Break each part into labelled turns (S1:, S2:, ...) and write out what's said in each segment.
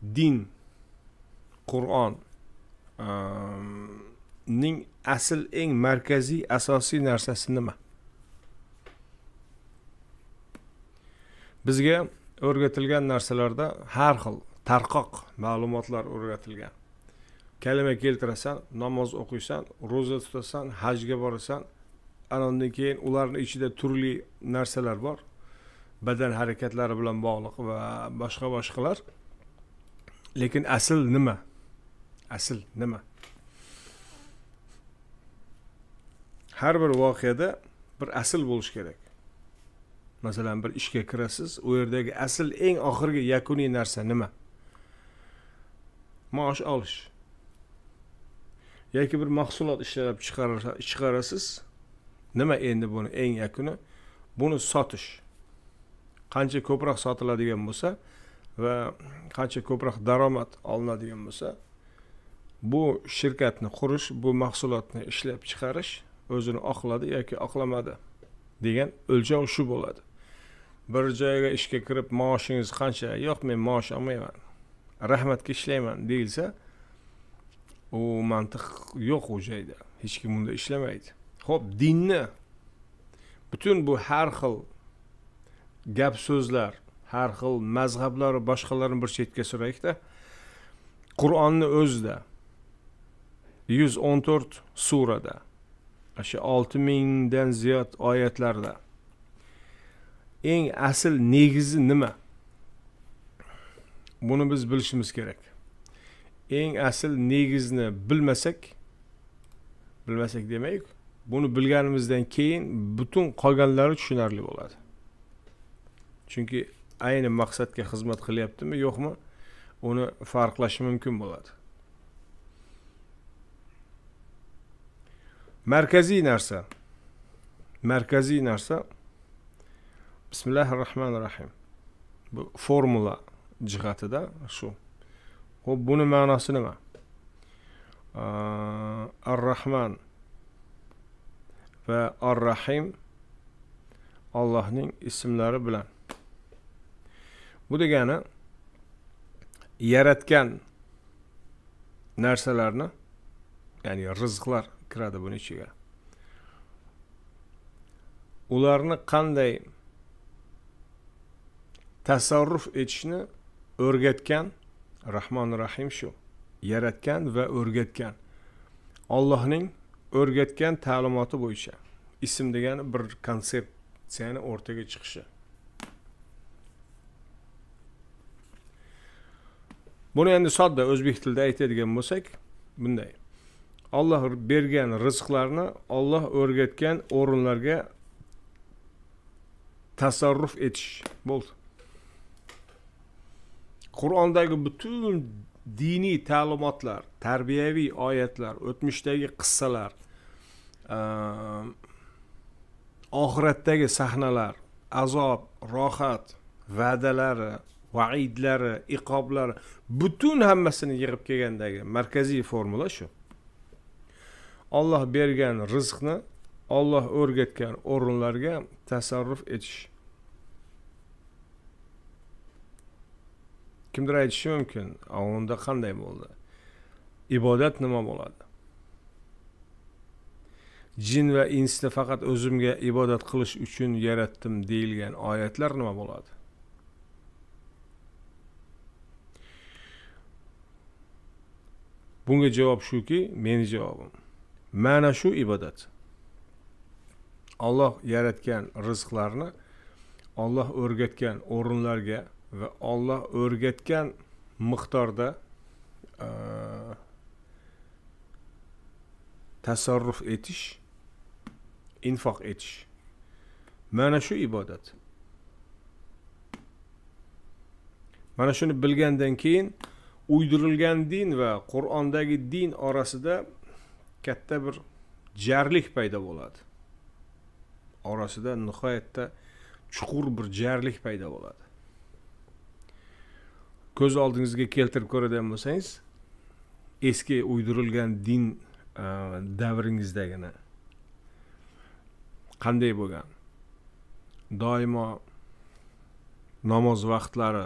S1: din qur'on ning asl eng markaziy asosiy narsasi nima bizga o'rgatilgan narsalarda har xil tarqoq ma'lumotlar o'rgatilgan kalima keltirasan namoz o'qiysan ro'za tutasan hajga borasan ana undan keyin ularni ichida turli narsalar bor badan harakatlari bilan bog'liq va boshqa boshqalar lekin asl nima asl nima har bir voqeada bir asl bo'lishi kerak masalan bir ishga kirasiz u yerdagi asl eng oxirgi yakuniy narsa nima maosh olish yoki bir mahsulot ishlab chiqarasiz nima endi buni eng yakuni buni sotish qancha ko'proq sotiladigan bo'lsa va qancha ko'proq daromad olinadigan bo'lsa bu shirkatni qurish bu mahsulotni ishlab chiqarish o'zini oqladi yoki oqlamadi degan o'lchov shu bo'ladi bir joyga ishga kirib maoshingiz qancha yo'q men maosh olmayman rahmatga ishlayman deyilsa u mantiq yo'q u joyda hech kim unda ishlamaydi ho'p dinni butun bu har xil gap so'zlar har xil mazhablar boshqalarni bir chetga surayikda qur'onni o'zida yuz o'n to'rt surada shu olti mingdan ziyod oyatlarda eng asl negizi nima buni biz bilishimiz kerak eng asl negizni bilmasak bilmasak demak buni bilganimizdan keyin butun qolganlari tushunarli bo'ladi chunki ayni maqsadga xizmat qilyaptimi yo'qmi uni farqlashi mumkin bo'ladi markaziy narsa markaziy narsa bismillahi rohmanir rohim bu formula jihatida shu ho'p buni ma'nosi nima ar rahman va ar rahim allohning ismlari bilan bu degani yaratgan narsalarni ya'ni rizqlar kiradi buni ichiga ularni qanday tasarruf etishni o'rgatgan rahmon rahim shu yaratgan va o'rgatgan ollohning o'rgatgan ta'limoti bo'yicha ism degani bir konsepsiyani o'rtaga chiqishi buni endi sodda o'zbek tilida aytadigan bo'lsak bunday olloh bergan rizqlarni olloh o'rgatgan o'rinlarga tasarruf etish bo'ldi qur'ondagi butun diniy ta'limotlar tarbiyaviy oyatlar o'tmishdagi qissalar ehm, oxiratdagi sahnalar azob rohat va'dalari vaidlari iqoblari butun hammasini yig'ib kelgandagi markaziy formula shu olloh bergan rizqni olloh o'rgatgan o'rinlarga tasarruf etish kimdir aytishi mumkin unda qanday bo'ldi ibodat nima bo'ladi jin va insni faqat o'zimga ibodat qilish uchun yaratdim deyilgan oyatlar nima bo'ladi bunga javob shuki meni javobim mana shu ibodat olloh yaratgan rizqlarni olloh o'rgatgan o'rinlarga va olloh o'rgatgan miqdorda e, tasarruf etish infoq etish mana shu ibodat mana shuni bilgandan keyin uydirilgan din va qur'ondagi din orasida katta bir jarlik paydo bo'ladi orasida nihoyatda chuqur bir jarlik paydo bo'ladi ko'z oldingizga keltirib ko'radigan bo'lsangiz eski uydirilgan din e, davringizdagini qanday bo'lgan doimo namoz vaqtlari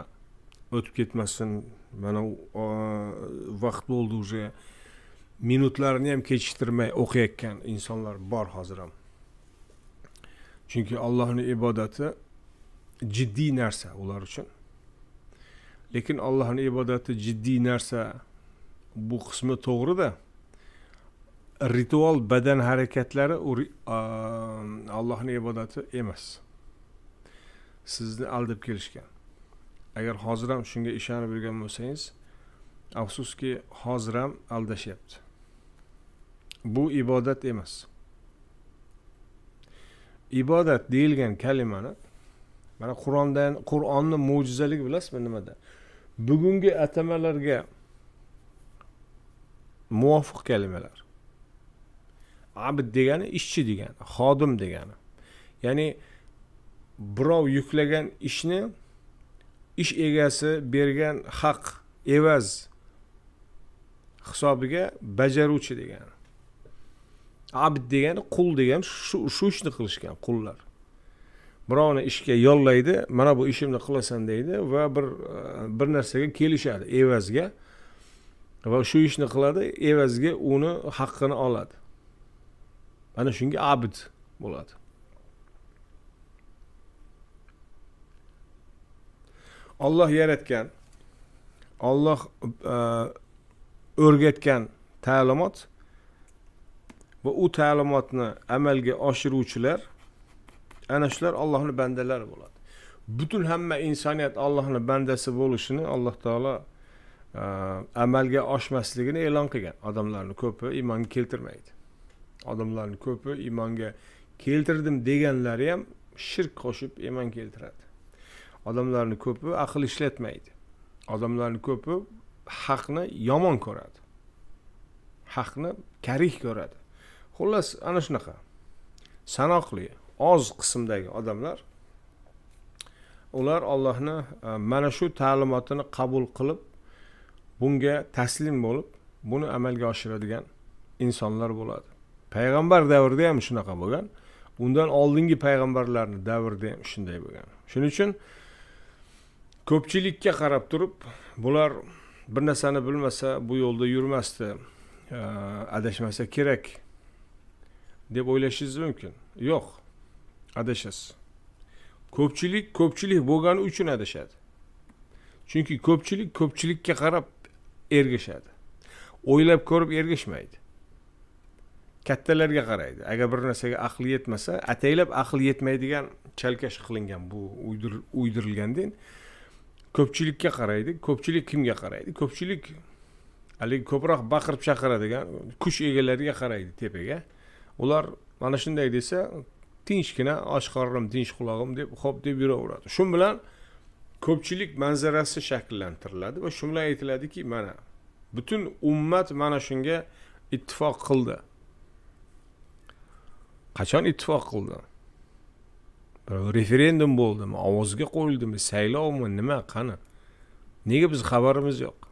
S1: o'tib ketmasin mana vaqt bo'ldi уже minutlarini ham kechiktirmay o'qiyotgan insonlar bor hozir ham chunki allohni ibodati jiddiy narsa ular uchun lekin allohni ibodati jiddiy narsa bu qismi to'g'rida ritual badan harakatlari u allohni ibodati emas sizni aldab kelishgan agar hozir ham shunga ishonib yurgan bo'lsangiz afsuski hozir ham aldashyapti bu ibodat emas ibodat deyilgan kalimani mana qur'ondan qur'onni mo'jizaligi bilasizmi nimada bugungi atamalarga muvofiq kalimalar abid degani ishchi degani xodim degani ya'ni birov yuklagan ishni ish egasi bergan haq evaz hisobiga bajaruvchi degani abd degani qul degan shu ishni qilishgan qullar birovni ishga yollaydi mana bu ishimni qilasan deydi va bir bir narsaga kelishadi evazga va shu ishni qiladi evazga uni haqqini oladi mana shunga abd bo'ladi olloh yaratgan olloh e, o'rgatgan ta'limot va u ta'limotni amalga oshiruvchilar ana shular ollohni bandalari bo'ladi butun hamma insoniyat ollohni bandasi bo'lishini alloh taolo e, amalga oshmasligini e'lon qilgan odamlarni ko'pi iymonga keltirmaydi odamlarni ko'pi iymonga keltirdim deganlari ham shirk qo'shib iymon keltiradi odamlarni ko'pi aql ishlatmaydi odamlarni ko'pi haqni yomon ko'radi haqni karih ko'radi xullas ana shunaqa sanoqli oz qismdagi odamlar ular ollohni e, mana shu ta'limotini qabul qilib bunga taslim bo'lib buni amalga oshiradigan insonlar bo'ladi payg'ambar davrida ham shunaqa bo'lgan undan oldingi payg'ambarlarni davrida ham shunday bo'lgan shuning uchun ko'pchilikka qarab turib bular bir narsani bilmasa bu yo'lda yurmasdi e, adashmasa kerak deb o'ylashingiz mumkin yo'q adashasiz ko'pchilik ko'pchilik bo'lgani uchun adashadi chunki ko'pchilik ko'pchilikka qarab ergashadi o'ylab ko'rib ergashmaydi kattalarga qaraydi agar bir narsaga aqli yetmasa ataylab aqli yetmaydigan chalkash qilingan bu uydirilganda uydur, ko'pchilikka qaraydi ko'pchilik kimga qaraydi ko'pchilik haligi ko'proq baqirib chaqiradigan kuch egalariga qaraydi tepaga ular mana shunday desa tinchgina och qornim tinch qulog'im deb ho'p deb yuraveradi shu bilan ko'pchilik manzarasi shakllantiriladi va shu bilan aytiladiki mana butun ummat mana shunga ittifoq qildi qachon ittifoq qildi referendum bo'ldimi ovozga qo'yildimi saylovmi nima qani nega biz xabarimiz yo'q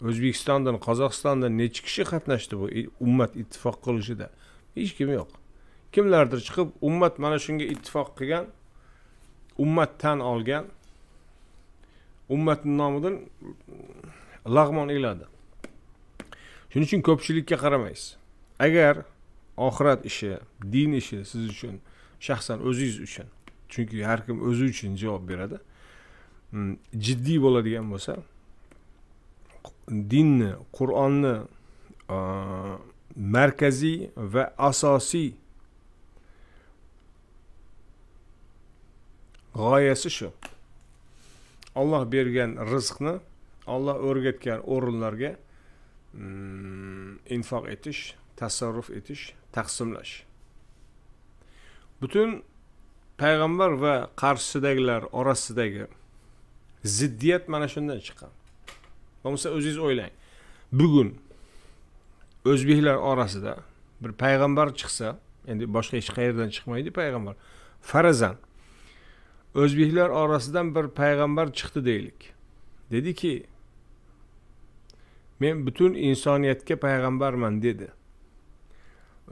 S1: o'zbekistondan qozog'istondan necha kishi qatnashdi bu ummat ittifoq qilishida hech kim yo'q kimlardir chiqib ummat mana shunga ittifoq qilgan ummat tan olgan ummatni nomidan lag'mon iladi shuning uchun ko'pchilikka qaramaysiz agar oxirat ishi din ishi siz uchun shaxsan o'zingiz uchun chunki har kim o'zi uchun javob beradi jiddiy hmm, bo'ladigan bo'lsa dinni qur'onni markaziy va asosiy g'oyasi shu olloh bergan rizqni olloh o'rgatgan o'rinlarga hmm, infoq etish tasarruf etish taqsimlash butun payg'ambar va qarshisidagilar orasidagi ziddiyat mana shundan chiqqan bo'lmasa o'zingiz o'ylang bugun o'zbeklar orasida bir payg'ambar chiqsa endi boshqa hech qayerdan chiqmaydi payg'ambar farazan o'zbeklar orasidan bir payg'ambar chiqdi deylik dediki men butun insoniyatga payg'ambarman dedi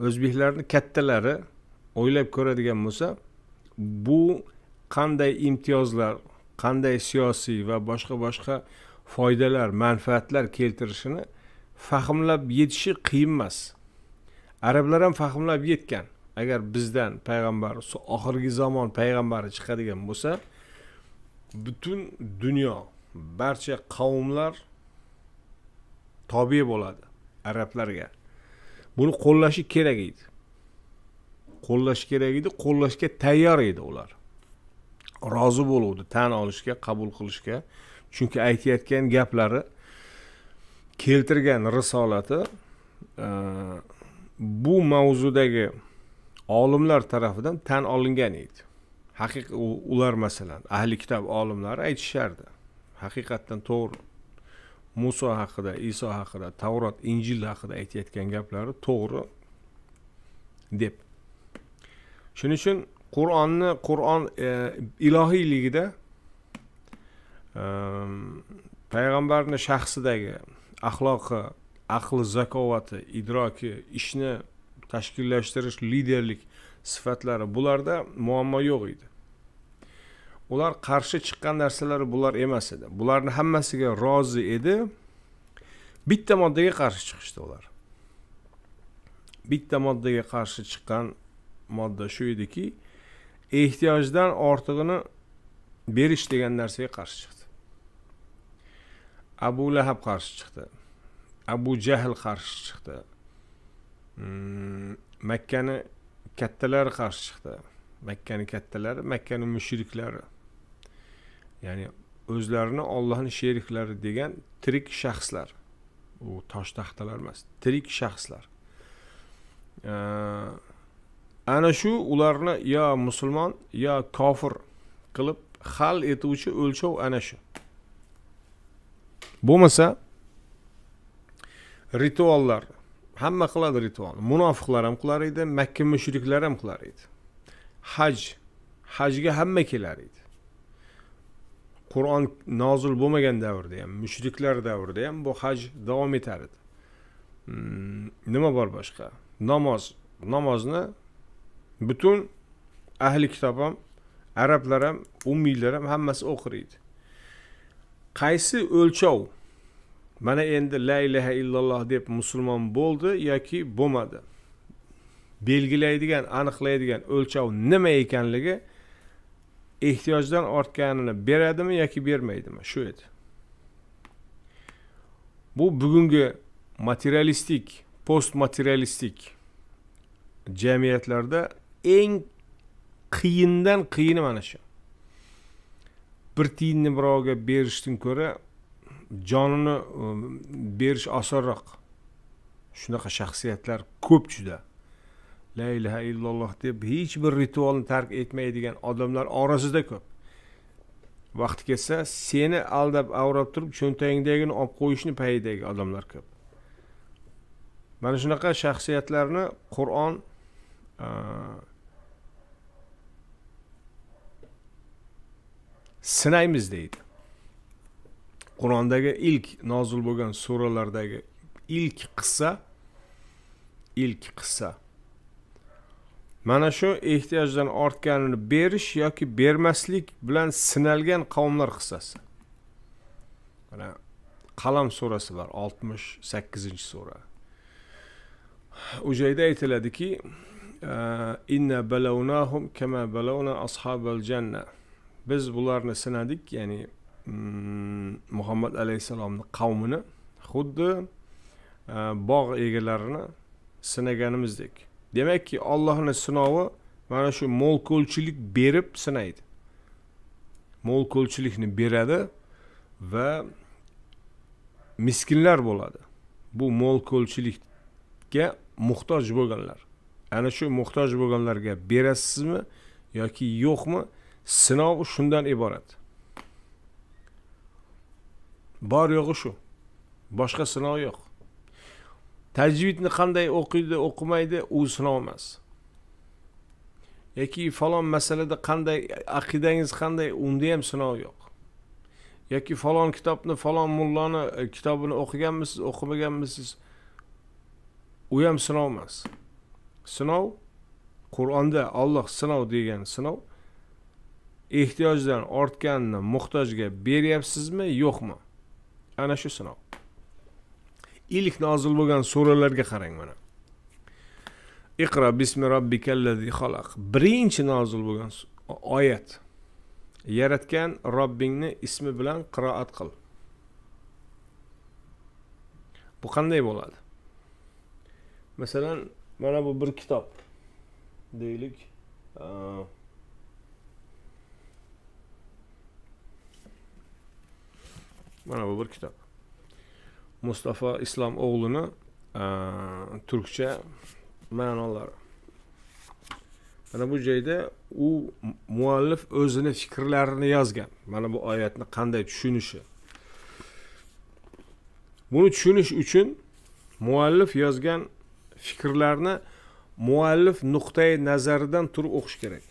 S1: o'zbeklarni kattalari o'ylab ko'radigan bo'lsa bu qanday imtiyozlar qanday siyosiy va boshqa boshqa foydalar manfaatlar keltirishini fahmlab yetishi qiyin emas arablar ham fahmlab yetgan agar bizdan payg'ambar oxirgi zamon payg'ambari chiqadigan bo'lsa butun dunyo barcha qavmlar tobe bo'ladi arablarga buni qo'llashi kerak edi qo'llash kerak edi qo'llashga tayyor edi ular rozi bo'luvdi tan olishga qabul qilishga chunki aytayotgan gaplari keltirgan risolati e, bu mavzudagi olimlar tarafidan tan olingan edi haqiqat ular masalan ahli kitob olimlari aytishardi haqiqatdan to'g'ri muso haqida iso haqida tavrot injil haqida aytayotgan gaplari to'g'ri deb shuning uchun qur'onni qur'on e, ilohiyligida e, payg'ambarni shaxsidagi axloqi aqli zakovati idroki ishni tashkillashtirish liderlik sifatlari bularda muammo yo'q edi ular qarshi chiqqan narsalar bular emas edi bularni hammasiga rozi edi bitta moddaga qarshi chiqishdi ular bitta moddaga qarshi chiqqan modda shu ediki ehtiyojdan ortig'ini berish degan narsaga qarshi chiqdi abu lahab qarshi chiqdi abu jahl qarshi chiqdi hmm, makkani kattalari qarshi chiqdi makkani kattalari makkani mushriklari ya'ni o'zlarini ollohni sheriklari degan tirik shaxslar u tosh taxtalar emas tirik shaxslar ana shu ularni yo musulmon yo kofir qilib hal etuvchi o'lchov ana shu bo'lmasa rituallar hamma qiladi ritual munofiqlar ham qilar edi makka mushriklar ham qilar edi haj hajga hamma kelar edi qur'on nozil bo'lmagan davrda ham mushriklar davrida ham bu haj davom etar edi hmm, nima bor boshqa namoz namozni butun ahli kitob ham arablar ham umiylar ham hammasi o'qiydi qaysi o'lchov mana endi la ilaha illalloh deb musulmon bo'ldi yoki bo'lmadi belgilaydigan aniqlaydigan o'lchov nima ekanligi ehtiyojdan ortganini beradimi yoki bermaydimi shu edi bu bugungi materialistik post materialistik jamiyatlarda eng qiyindan qiyini mana shu bir tiyinni birovga berishdan ko'ra jonini e, berish osonroq shunaqa shaxsiyatlar ko'p juda la ilaha illalloh deb hech bir ritualni tark etmaydigan odamlar orasida ko'p vaqti kelsa seni aldab avrab turib cho'ntagingdagini olib qo'yishni payidagi odamlar ko'p mana shunaqa shaxsiyatlarni qur'on e, sinaymiz deydi qur'ondagi ilk nozil bo'lgan suralardagi ilk qissa ilk qissa mana shu ehtiyojdan ortganini berish yoki bermaslik bilan sinalgan qavmlar qissasi mana qalam surasi bor oltmish sakkizinchi sura u joyda aytiladiki inna balavnahum kama balavna ashabal janna biz bularni sinadik ya'ni mm, muhammad alayhissalomni qavmini xuddi e, bog' egalarini sinaganimizdek demakki ollohni sinovi mana shu mo'lko'lchilik berib sinaydi mo'lko'lchilikni beradi va miskinlar bo'ladi bu mo'lko'lchilikka muhtoj bo'lganlar ana shu muhtoj bo'lganlarga berasizmi yoki yo'qmi sinov shundan iborat bor yo'g'i shu boshqa sinov yo'q tajvidni qanday o'qiydi o'qimaydi u sinov emas yoki falon masalada qanday aqidangiz qanday unda ham sinov yo'q yoki falon kitobni falon mulloni e, kitobini o'qiganmisiz o'qimaganmisiz u ham sinov emas sinov qur'onda olloh sinov degan sinov ehtiyojdan ortganini muhtojga beryapsizmi yo'qmi ana shu sinov ilk nozil bo'lgan suralarga qarang mana iqro bismi robbikallazi xalaq birinchi nozil bo'lgan oyat yaratgan robbingni ismi bilan qiroat qil bu qanday bo'ladi masalan mana bu bir kitob deylik mana bu bir kitob mustafa islom o'g'lini e, turkcha ma'nolari mana bu joyda u muallif o'zini fikrlarini yozgan mana bu oyatni qanday tushunishi buni tushunish uchun muallif yozgan fikrlarni muallif nuqtai nazaridan turib o'qish kerak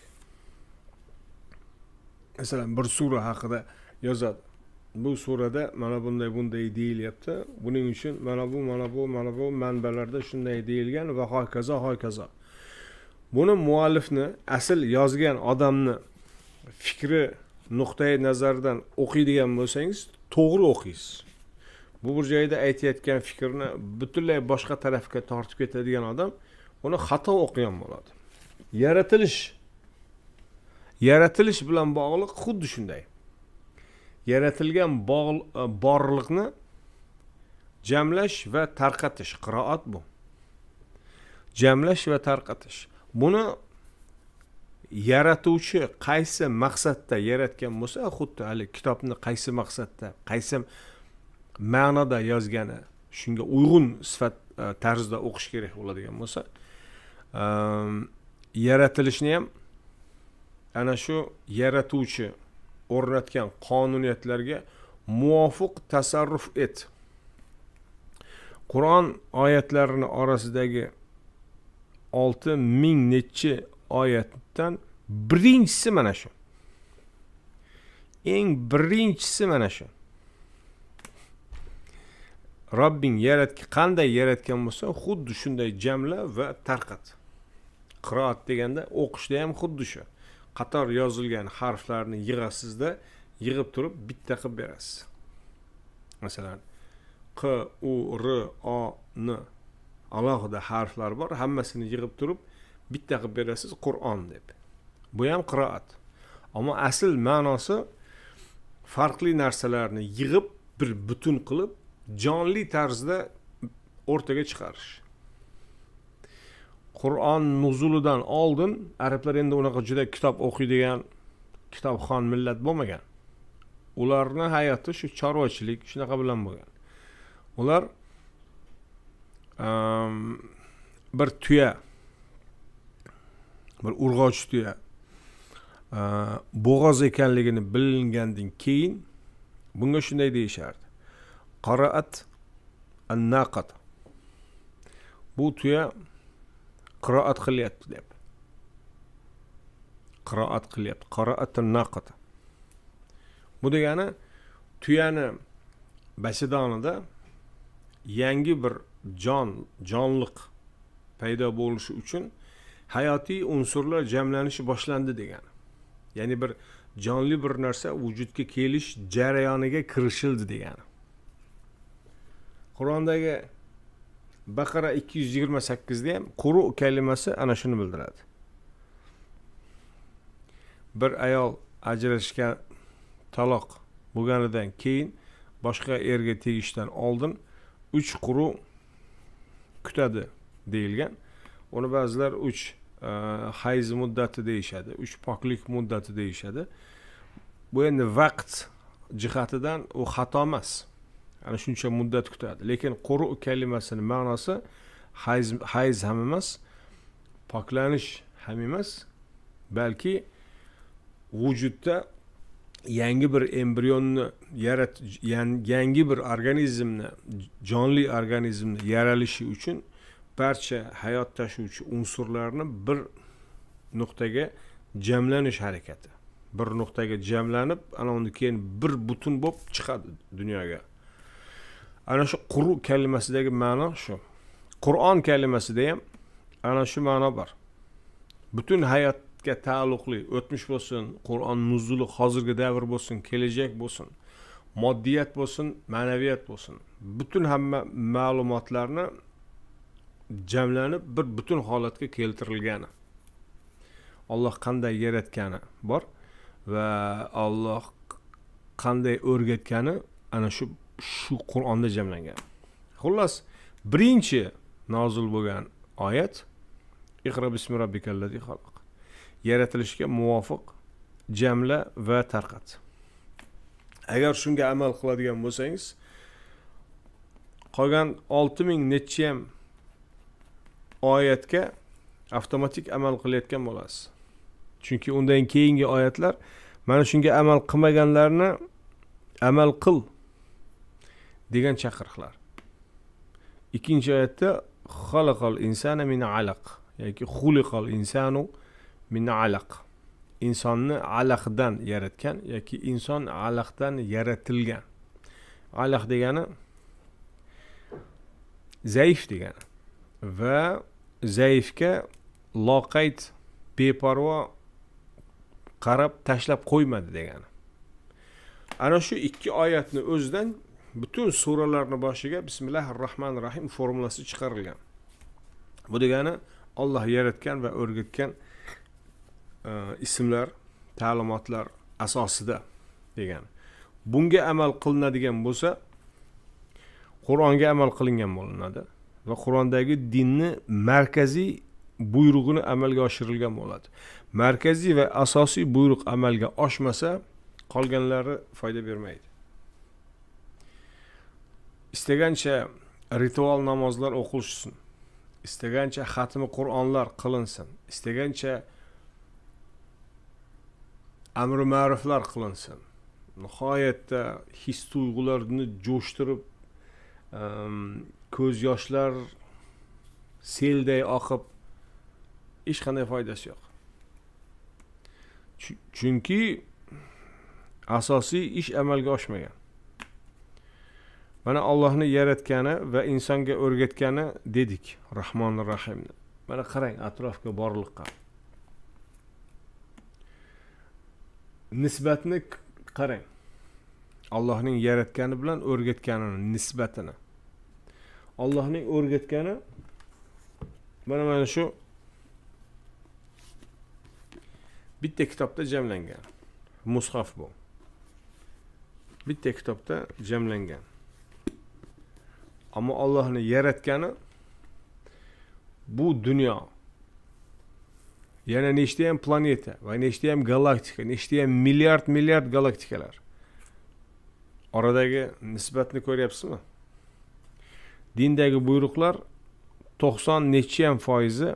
S1: masalan bir sura haqida yozadi bu surada mana bunday bunday deyilyapti buning uchun mana bu mana bu mana bu manbalarda shunday deyilgan va hokazo hokazo buni muallifni asl yozgan odamni fikri nuqtai nazaridan o'qiydigan bo'lsangiz to'g'ri o'qiysiz bu bir joyda aytayotgan fikrni butunlay boshqa tarafga tortib ketadigan odam uni xato o'qigan bo'ladi yaratilish yaratilish bilan bog'liq xuddi shunday yaratilgan e, borliqni jamlash va tarqatish qiroat bu jamlash va tarqatish buni yaratuvchi qaysi maqsadda yaratgan bo'lsa xuddi haligi kitobni qaysi maqsadda qaysi ma'noda yozgani shunga uyg'un sifat e, tarzda o'qish kerak bo'ladigan bo'lsa e, yaratilishni ham ana shu yaratuvchi o'rnatgan qonuniyatlarga muvofiq tasarruf et qur'on oyatlarini orasidagi olti ming nechi oyatdan birinchisi mana shu eng birinchisi mana shu robbing yaratgan qanday yaratgan bo'lsa xuddi shunday jamla va tarqat qiroat deganda o'qishda ham xuddi shu qator yozilgan harflarni yig'asizda yig'ib turib bitta qilib berasiz masalan q u r o n alohida harflar bor hammasini yig'ib turib bitta qilib berasiz qur'on deb bu ham qiroat ammo asl ma'nosi farqli narsalarni yig'ib bir butun qilib jonli tarzda o'rtaga chiqarish qur'on nuzulidan oldin arablar endi unaqa juda kitob o'qiydigan kitobxon millat bo'lmagan ularni hayoti shu chorvachilik shunaqa bilan bo'lgan ular ehm, bir tuya bir urg'och tuya ehm, bo'g'oz ekanligini bilingandan keyin bunga shunday deyishardi qoraat annaqat bu tuya qiroat qilyapti deyapti qiroat qilyapti qiroatun naqata bu degani tuyani bachadonida yangi bir jon jonliq paydo bo'lishi uchun hayotiy unsurlar jamlanishi boshlandi degani ya'ni bir jonli bir narsa vujudga kelish jarayoniga kirishildi degani qur'ondagi baqara ikki yuz yigirma sakkizda ham quru kalimasi ana shuni bildiradi bir ayol ajrashgan taloq bo'lganidan keyin boshqa erga tegishdan oldin uch quru kutadi deyilgan uni ba'zilar uch e, hayz muddati deyishadi uch poklik muddati deyishadi bu endi vaqt jihatidan u xato emas ana shuncha muddat kutadi lekin quru kalimasini ma'nosi hayz hayz ham emas poklanish ham emas balki vujudda yangi bir embrionni yarat yangi bir organizmni jonli organizmni yaralishi uchun barcha hayot tashuvchi unsurlarni bir nuqtaga jamlanish harakati bir nuqtaga jamlanib ana undan keyin bir butun bo'lib chiqadi dunyoga ana shu quru kalimasidagi ma'no shu qur'on kalimasida ham ana shu ma'no bor butun hayotga taalluqli o'tmish bo'lsin qur'on nuzuli hozirgi davr bo'lsin kelajak bo'lsin moddiyat bo'lsin ma'naviyat bo'lsin butun hamma ma'lumotlarni jamlanib bir butun holatga keltirilgani olloh qanday yaratgani bor va olloh qanday o'rgatgani ana shu shu qur'onda jamlangan xullas birinchi nozil bo'lgan oyat iqro bismi robbikallazi yaratilishga muvofiq jamla va tarqat agar shunga amal qiladigan bo'lsangiz qolgan olti ming nechayam oyatga avtomatik amal qilayotgan bo'lasiz chunki undan keyingi oyatlar mana shunga amal qilmaganlarni amal qil degan chaqiriqlar ikkinchi oyatda xalaqal insana min alaq yoki xuliqal insanu min alaq insonni alaqdan yaratgan yoki inson alaqdan yaratilgan alaq degani zaif degani va zaifga loqayd beparvo qarab tashlab qo'ymadi degani ana shu ikki oyatni o'zidan butun suralarni boshiga bismillahir rohmanir rohim formulasi chiqarilgan bu degani olloh yaratgan va o'rgatgan e, ismlar ta'limotlar asosida degani bunga amal qilinadigan bo'lsa qur'onga amal qilingan bo'linadi va qur'ondagi dinni markaziy buyrug'ini amalga oshirilgan bo'ladi markaziy va asosiy buyruq amalga oshmasa qolganlari foyda bermaydi istagancha ritual namozlar o'qilishsin istagancha xatmi qur'onlar qilinsin istagancha amri ma'ruflar qilinsin nihoyatda his tuyg'ularni jo'shtirib ehm, ko'z yoshlar selday oqib hech qanday foydasi yo'q chunki asosiy ish amalga oshmagan mana ollohni yaratgani va insonga o'rgatgani dedik rahmonir rahimni mana qarang atrofga borliqqa nisbatni qarang allohning yaratgani bilan o'rgatganini nisbatini allohning o'rgatgani mana mana shu bitta kitobda jamlangan mushaf bu bitta kitobda jamlangan ammo ollohni yaratgani bu dunyo yana nechtayam planeta va nechtayam galaktika nechtayam milliard milliard galaktikalar oradagi nisbatni ko'ryapsizmi dindagi buyruqlar to'qson nechayam foizi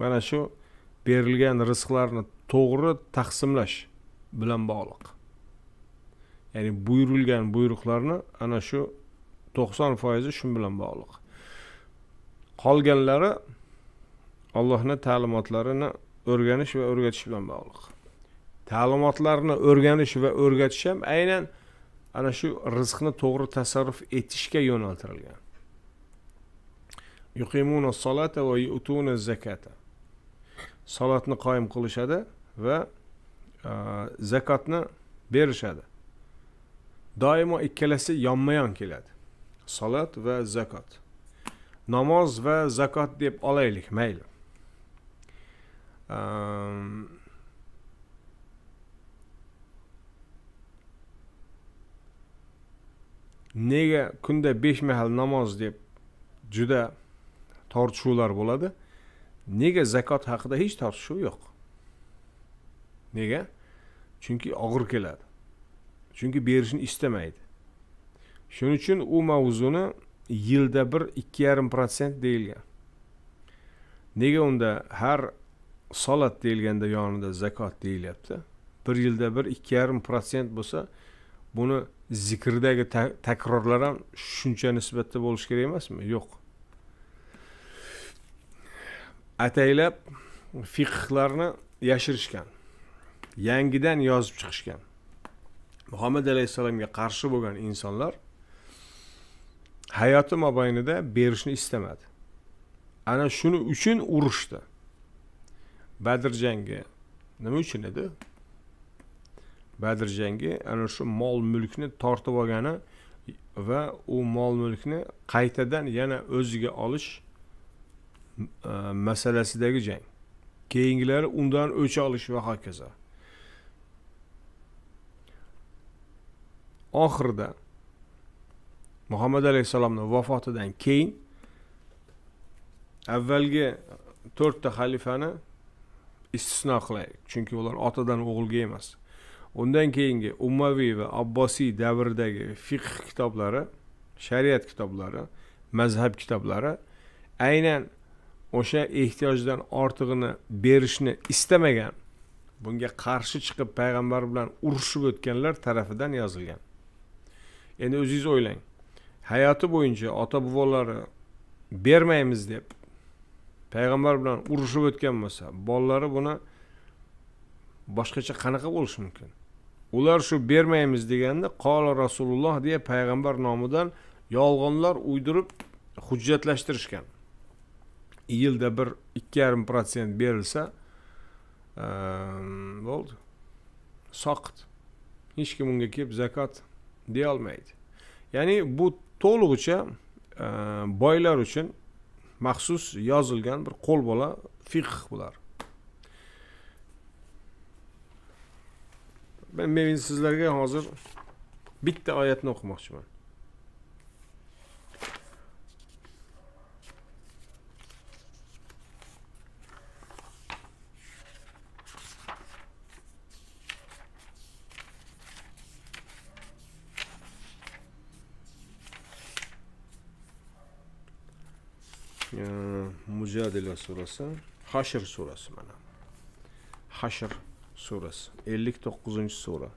S1: mana shu berilgan rizqlarni to'g'ri taqsimlash bilan bog'liq ya'ni buyurilgan buyruqlarni ana shu to'qson foizi shu bilan bog'liq qolganlari allohni ta'limotlarini o'rganish va o'rgatish bilan bog'liq ta'limotlarni o'rganish va o'rgatish ham aynan ana shu rizqni to'g'ri tasarruf etishga yo'naltirilgan yuqimuna va zakata salatni qoyim qilishadi va e, zakotni berishadi doimo ikkalasi yonma yon keladi salat va zakot namoz va zakot deb olaylik mayli ehm, nega kunda besh mahal namoz deb juda tortishuvlar bo'ladi nega zakot haqida hech tortishuv yo'q nega chunki og'ir keladi chunki berishni istamaydi shuning uchun u mavzuni yilda bir ikki yarim protsent deyilgan nega unda har solat deyilganda yonida zakot deyilyapti bir yilda bir ikki yarim protsent bo'lsa buni zikrdagi takrorlar ham shuncha nisbatda bo'lishi kerak emasmi yo'q ataylab fiqhlarni yashirishgan yangidan yozib chiqishgan muhammad alayhissalomga qarshi bo'lgan insonlar hayoti mobaynida berishni istamadi ana shuning uchun urushdi badr jangi nima uchun edi badr jangi ana shu mol mulkni tortib olgani va u mol mulkni qaytadan yana o'ziga olish e, masalasidagi jang keyingilari undan o'ch olish va hokazo oxirida muhammad alayhissalomni vafotidan keyin avvalgi to'rtta xalifani istisno qilaylik chunki ular otadan o'g'ilga emas undan keyingi ummaviy va abbosiy davridagi fiqh kitoblari shariat kitoblari mazhab kitoblari aynan o'sha ehtiyojdan ortig'ini berishni istamagan bunga qarshi chiqib payg'ambar bilan urushib o'tganlar tarafidan yozilgan endi o'zingiz o'ylang hayoti bo'yicha ota bobolari bermaymiz deb payg'ambar bilan urushib o'tgan bo'lsa bolalari buni boshqacha qanaqa bo'lishi mumkin ular shu bermaymiz deganda qola rasululloh deya payg'ambar nomidan yolg'onlar uydirib hujjatlashtirishgan yilda bir ikki yarim protsent berilsa ehm, bo'ldi soqit hech kim unga kelib zakot deyolmaydi ya'ni bu to'lig'icha e, boylar uchun maxsus yozilgan bir qo'lbola fiqh bular men sizlarga hozir bitta oyatni o'qimoqchiman Ee, Mücadele surası Haşr surası mana. Haşr surasi 59 sura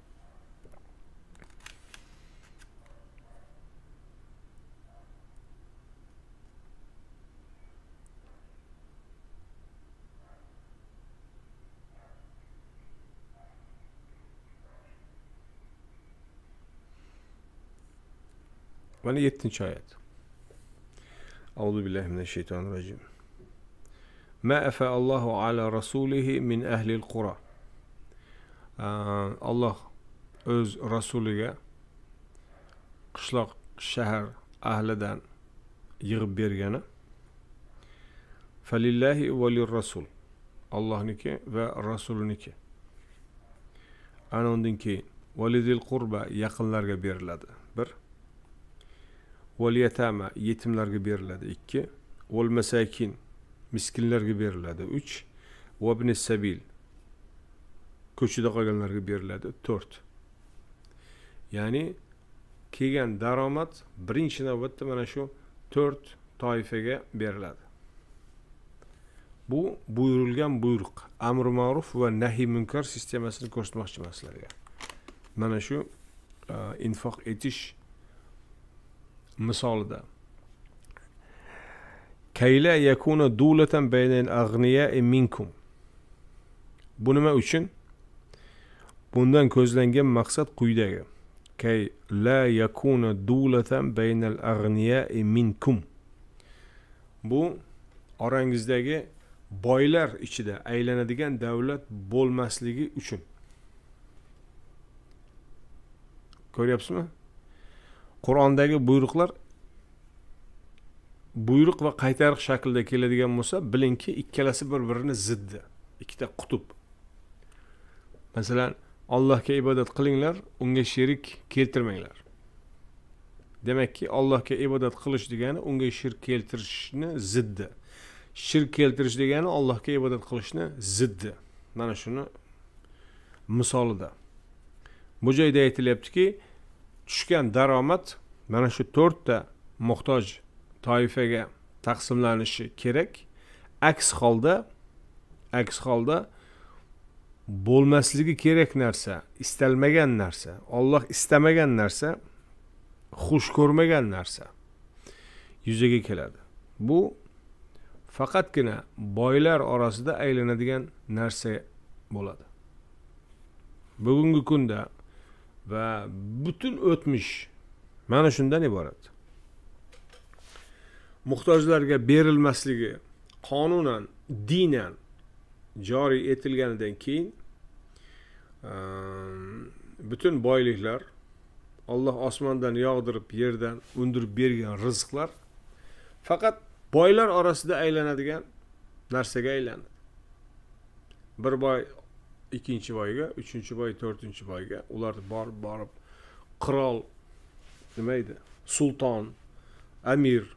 S1: mana 7 oyat Euzu billahi mineşşeytanirracim. Ma efe Allahu ala rasulihi min ehlil kura. Ee, Allah öz rasuliga qishloq, shahar ahlidan yig'ib bergani falillahi va lirrasul. Allohniki va rasuliniki. Ana undan keyin validil qurba yaqinlarga beriladi. valiyatama yetimlarga beriladi ikki valmasakin miskinlarga beriladi uch vabni sabil ko'chada qolganlarga beriladi to'rt ya'ni kelgan daromad birinchi navbatda mana shu to'rt toifaga beriladi bu buyurilgan buyruq amri ma'ruf va nahiy munkar sistemasini ko'rsatmoqchiman sizlarga mana shu e, infoq etish misolida kayla yakuna dulatan baynal ag'niyai e minkum bu nima uchun bundan ko'zlangan maqsad quyidagi kay la yakuna dulatan baynal ag'niyai e minkum bu orangizdagi boylar ichida aylanadigan davlat bo'lmasligi uchun ko'ryapsizmi qur'ondagi buyruqlar buyruq va qaytariq shaklida keladigan bo'lsa bilingki ikkalasi bir birini ziddi ikkita qutb masalan allohga ibodat qilinglar unga sherik keltirmanglar demakki allohga ibodat qilish degani unga shirk keltirishni ziddi shirk keltirish degani allohga ibodat qilishni ziddi mana shuni misolida bu joyda aytilyaptiki tushgan daromad mana shu to'rtta muhtoj toifaga taqsimlanishi kerak aks holda aks holda bo'lmasligi kerak narsa istalmagan narsa olloh istamagan narsa xush ko'rmagan narsa yuzaga keladi bu faqatgina boylar orasida aylanadigan narsa bo'ladi bugungi kunda va butun o'tmish mana shundan iborat muhtojlarga berilmasligi qonunan dinan joriy etilganidan keyin ehm, butun boyliklar olloh osmondan yog'dirib yerdan undirib bergan rizqlar faqat boylar orasida aylanadigan narsaga aylandi bir boy ikkinchi boyga uchinchi boy to'rtinchi boyga ular borib borib qirol nima edi sulton amir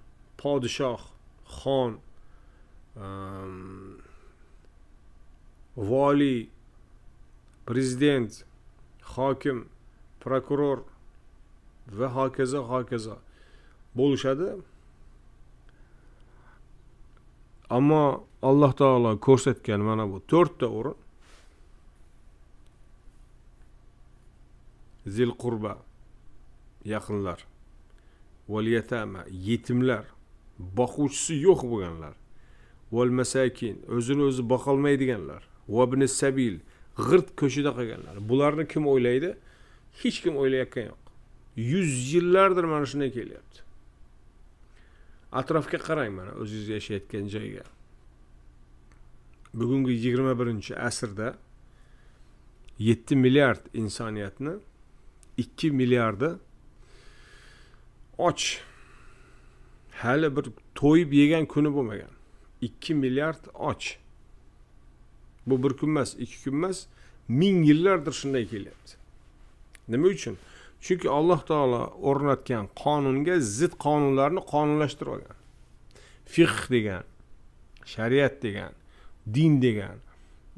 S1: podshoh xon ehm, voliy prezident hokim prokuror va hokazo hokazo bo'lishadi ammo alloh taolo ko'rsatgan mana bu to'rtta o'rin zil qurba yaqinlar val yatama yetimlar boquvchisi yo'q bo'lganlar val masakin o'zini o'zi boqolmaydiganlar vabni sabil g'irt ko'chada qolganlar bularni kim o'ylaydi hech kim o'ylayotgani yo'q yuz yillardir mana shunday kelyapti atrofga qarang mana o'zingiz yashayotgan joyga bugungi yigirma birinchi asrda yetti milliard insoniyatni 2 milliardi och hali bir to'yib yegan kuni bo'lmagan 2 milliard och bu bir kun emas ikki kun emas ming yillardir shunday kelyapti nima uchun chunki alloh taolo o'rnatgan qonunga zid qonunlarni qonunlashtirib olgan fiqh degan shariat degan din degan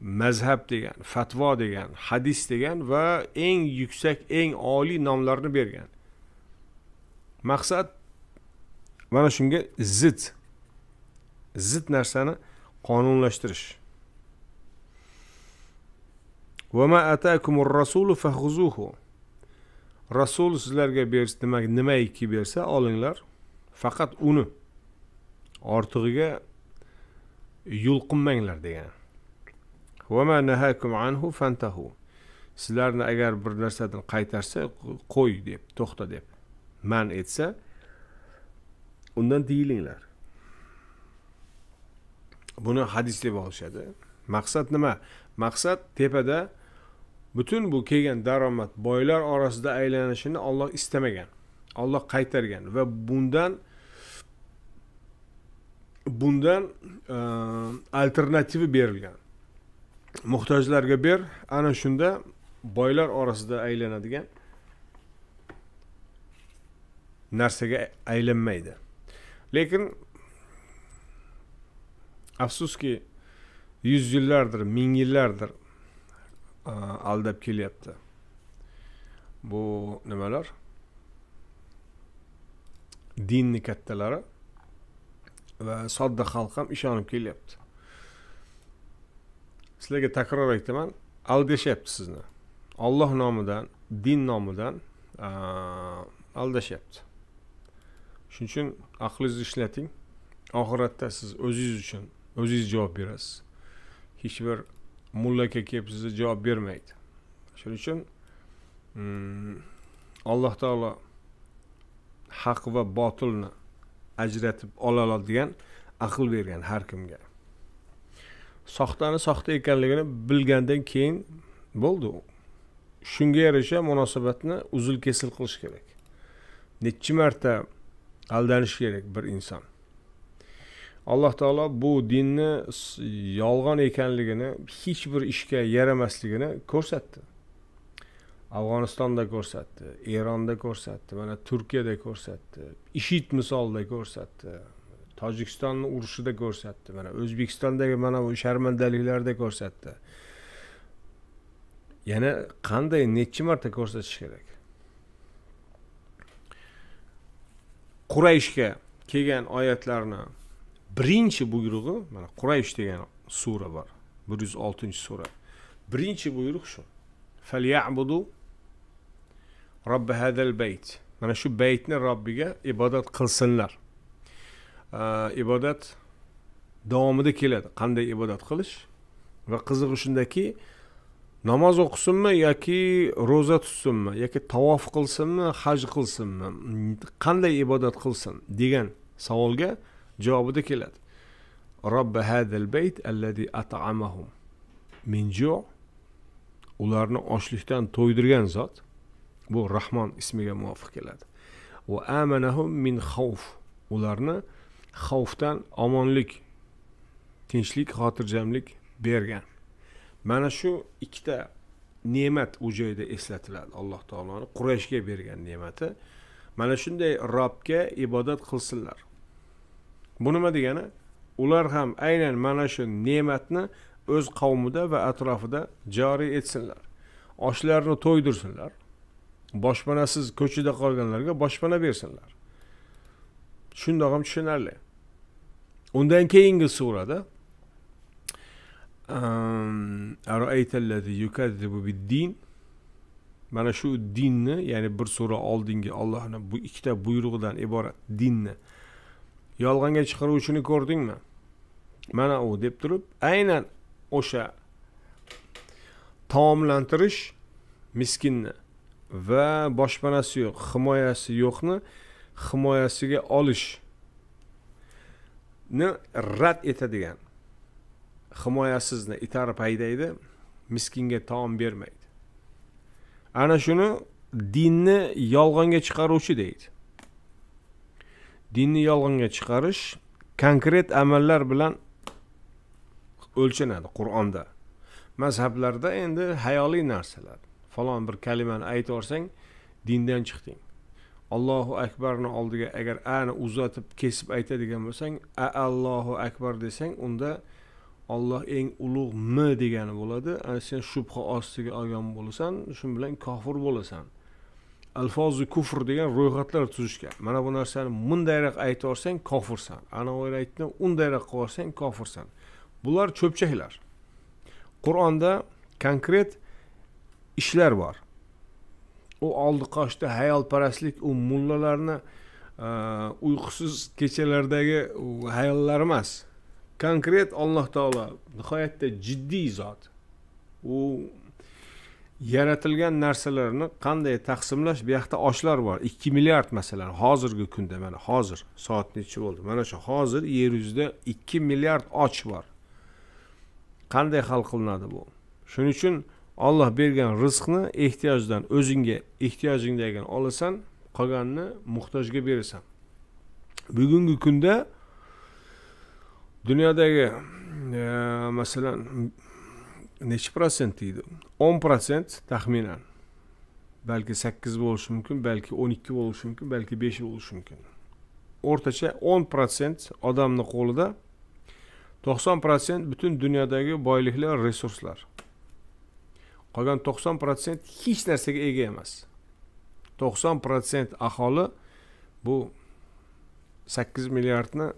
S1: mazhab degan fatvo degan hadis degan va eng yuksak eng oliy nomlarni bergan maqsad mana shunga zid zid narsani qonunlashtirish rasul sizlarga bersa nima nimaiki bersa olinglar faqat uni ortig'iga yo'l qilmanglar degan vama anhu fantahu sizlarni agar bir narsadan qaytarsa qo'y deb to'xta deb man etsa undan tiyilinglar buni hadis deb olishadi maqsad nima maqsad tepada butun bu kelgan daromad boylar orasida aylanishini olloh istamagan olloh qaytargan va bundan bundan alternativa alternativi berilgan muhtojlarga ber ana shunda boylar orasida aylanadigan narsaga aylanmaydi lekin afsuski yuz yillardir ming yillardir aldab kelyapti bu nimalar dinni kattalari va sodda xalq ham ishonib kelyapti sizlarga takror aytaman aldashyapti sizni olloh nomidan din nomidan aldashyapti shuning uchun aqlingizni ishlating oxiratda siz o'zingiz uchun o'zingiz javob berasiz hech bir mullaka kelib sizga javob bermaydi shuning uchun mm, alloh taolo haq va botilni ajratib ola oladigan aql bergan har kimga soxtani soxta ekanligini bilgandan keyin bo'ldi shunga yarasha munosabatni uzil kesil qilish kerak nechi marta aldanish kerak bir inson alloh taolo bu dinni yolg'on ekanligini hech bir ishga yaramasligini ko'rsatdi afg'onistonda ko'rsatdi eronda ko'rsatdi mana turkiyada ko'rsatdi ishid misolida ko'rsatdi tojikistonni urushida ko'rsatdi mana o'zbekistondagi mana bu sharmandaliklarda ko'rsatdi yana qanday nechchi marta ko'rsatish kerak qurayshga kelgan oyatlarni birinchi buyrug'i mana quraysh degan sura bor bir yuz oltinchi sura birinchi buyruq shu falyabudu robbi hadal bayt mana shu baytni robbiga ibodat qilsinlar ibodat davomida keladi qanday ibodat qilish va qizig'i shundaki namoz o'qisinmi yoki ro'za tutsinmi yoki tavof qilsinmi haj qilsinmi qanday ibodat qilsin degan savolga javobida keladi robbi hadal bayt allazi atamahum min ju ularni ochlikdan to'ydirgan zot bu rahmon ismiga muvofiq keladi va amanahum min xavf ularni xavfdan omonlik tinchlik xotirjamlik bergan mana shu ikkita ne'mat u joyda eslatiladi alloh taoloni qurayshga bergan ne'mati mana shunday robga ibodat qilsinlar bu nima degani ular ham aynan mana shu ne'matni o'z qavmida va atrofida joriy etsinlar oshlarni to'ydirsinlar boshpanasiz ko'chada qolganlarga boshpana bersinlar shundoq ham tushunarli undan keyingi surada mana shu dinni ya'ni bir sura oldingi ollohni bu ikkita buyrug'idan iborat dinni yolg'onga chiqaruvchini ko'rdingmi mana u deb turib aynan o'sha taomlantirish miskinni va boshpanasi yo'q himoyasi yo'qni himoyasiga olishni rad etadigan himoyasizni itarib haydaydi miskinga taom bermaydi ana shuni dinni yolg'onga chiqaruvchi deydi dinni yolg'onga chiqarish konkret amallar bilan o'lchanadi qur'onda mazhablarda endi hayoliy narsalar falon bir kalimani aytib yuborsang dindan chiqding allohu akbarni oldiga agar ani uzatib kesib aytadigan bo'lsang a allohu akbar desang unda olloh eng ulug' mi degani bo'ladi ana sen shubha ostiga olgan bo'lasan shu bilan kofir bo'lasan alfozi kufr degan ro'yxatlar tuzishgan mana bu narsani bundayroq aytib yuborsang kofirsan anaviroqni undayroq qilib yuborsang kofirsan bular cho'pchaklar qur'onda konkret ishlar bor u oldi qochdi hayolparastlik u mullalarni e, uyqusiz kechalardagi hayollari emas konkret alloh taolo nihoyatda jiddiy zot u yaratilgan narsalarni qanday taqsimlash bu yoqda ochlar bor ikki milliard masalan hozirgi kunda mana hozir soat necha bo'ldi mana shu hozir yer yuzida ikki milliard och bor qanday hal qilinadi bu shuning uchun olloh bergan rizqni ehtiyojdan o'zingga ehtiyojingdagini olasan qolganini muhtojga berasan bugungi kunda dunyodagi e, masalan nechi protsent deydi o'n protsent taxminan balki sakkiz bo'lishi mumkin balki o'n ikki bo'lishi mumkin balki besh bo'lishi mumkin o'rtacha o'n protsent odamni qo'lida to'qson protsent butun dunyodagi boyliklar resurslar qolgan to'qson protsent hech narsaga ega emas to'qson protsent aholi bu sakkiz milliardni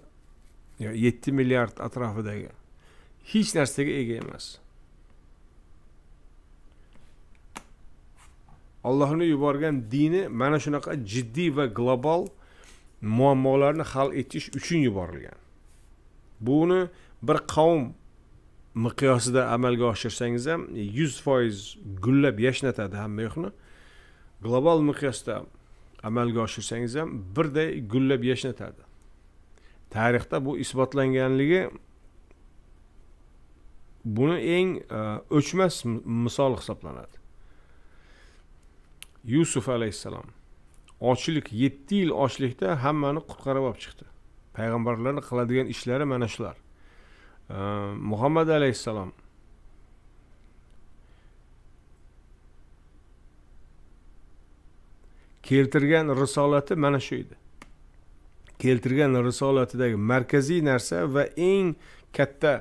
S1: yo yetti milliard atrofidagi hech narsaga ega emas allohni yuborgan dini mana shunaqa jiddiy va global muammolarni hal etish uchun yuborilgan buni bir qavm miqyosida amalga oshirsangiz ham yuz foiz gullab yashnatadi hamma yoqni global miqyosda amalga oshirsangiz ham birday gullab yashnatadi tarixda bu isbotlanganligi buni eng e, o'chmas misol hisoblanadi yusuf alayhissalom ochlik yetti yil ochlikda hammani qutqarib olib chiqdi payg'ambarlarni qiladigan ishlari mana shular muhammad alayhissalom keltirgan risolati mana shu edi keltirgan risolatidagi markaziy narsa va eng katta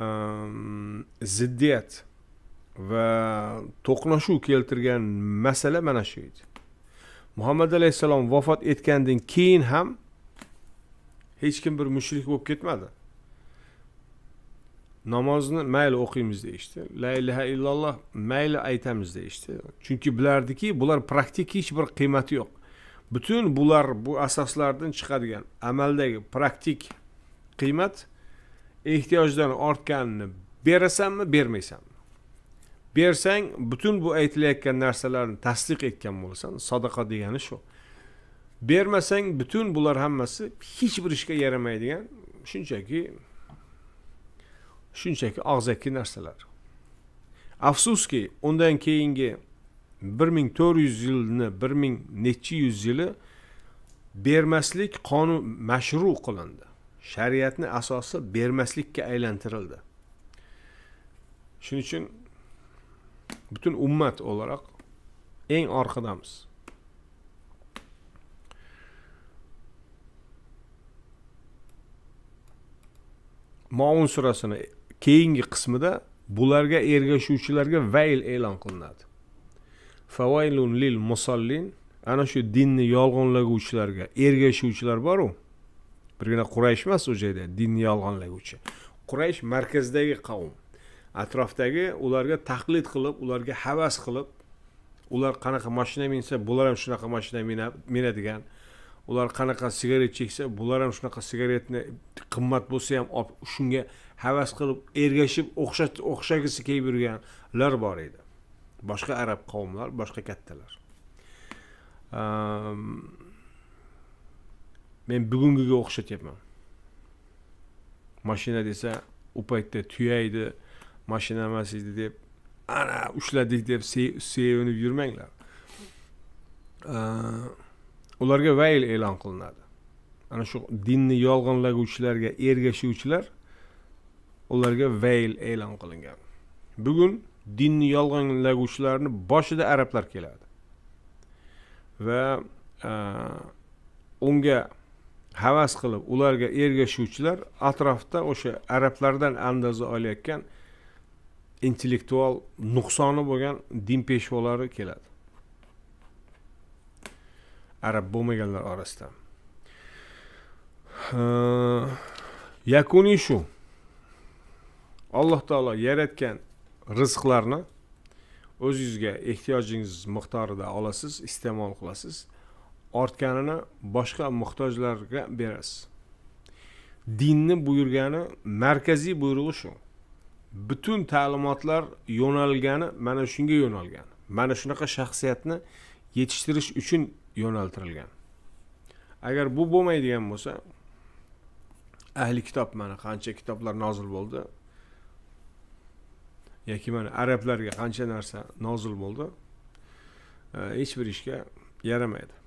S1: ehm, ziddiyat va to'qnashuv keltirgan masala mana shu edi muhammad alayhissalom vafot etgandan keyin ham hech kim bir mushrik bo'lib ketmadi namozni mayli o'qiymiz deyishdi la illaha illalloh mayli aytamiz deyishdi chunki bilardiki bular praktik hech bir qiymati yo'q butun bular bu asoslardan chiqadigan amaldagi praktik qiymat ehtiyojdan ortganini berasanmi bermaysanmi bersang butun bu aytilayotgan narsalarni tasdiq etgan bo'lsan sadaqa degani shu bermasang butun bular hammasi hech bir ishga yaramaydigan shunchaki shunchaki og'zaki narsalar afsuski undan keyingi bir ming to'rt yuz yilni bir ming nechi yuz yili bermaslik qonun mashru qilindi shariatni asosi bermaslikka aylantirildi shuning uchun butun ummat o'laroq eng orqadamiz moun surasini keyingi qismida bularga ergashuvchilarga vayl e'lon qilinadi favaylun lil musallin ana shu dinni yolg'onlaguvchilarga ergashuvchilar boru birgina quraysh emas u joyda dinni yolg'onlaguvchi quraysh markazdagi qavm atrofdagi ularga taqlid qilib ularga havas qilib ular qanaqa mashina minsa bular ham shunaqa mashina minadigan ular qanaqa sigaret cheksa bular ham shunaqa sigaretni qimmat bo'lsa ham olib shunga havas qilib ergashib o'xshagisi kelib yurganlar bor edi boshqa arab qavmlar boshqa kattalar men bugungiga o'xshatyapman mashina desa u paytda tuya edi mashina emas edi deb ana ushladik deb sevinib yurmanglar ularga vayl e'lon qilinadi ana shu dinni yolg'onlaguvchilarga ergashuvchilar ularga vayl e'lon qilingan bugun dinni yolg'onlaguvchilarni boshida arablar keladi va e, unga havas qilib ularga ergashuvchilar atrofda o'sha arablardan andoza olayotgan intellektual nuqsoni bo'lgan din peshvolari keladi arab bo'lmaganlar orasida yakuniy shu alloh taolo yaratgan rizqlarni o'zingizga ehtiyojingiz miqdorida olasiz iste'mol qilasiz ortganini boshqa muhtojlarga berasiz dinni buyurgani markaziy buyrug'i shu butun ta'limotlar yo'nalgani mana shunga yo'nalgan mana shunaqa shaxsiyatni yetishtirish uchun yo'naltirilgan agar bu bo'lmaydigan bo'lsa ahli kitob mana qancha kitoblar nozil bo'ldi yoki mana arablarga qancha narsa nozil bo'ldi eh, hech bir ishga yaramaydi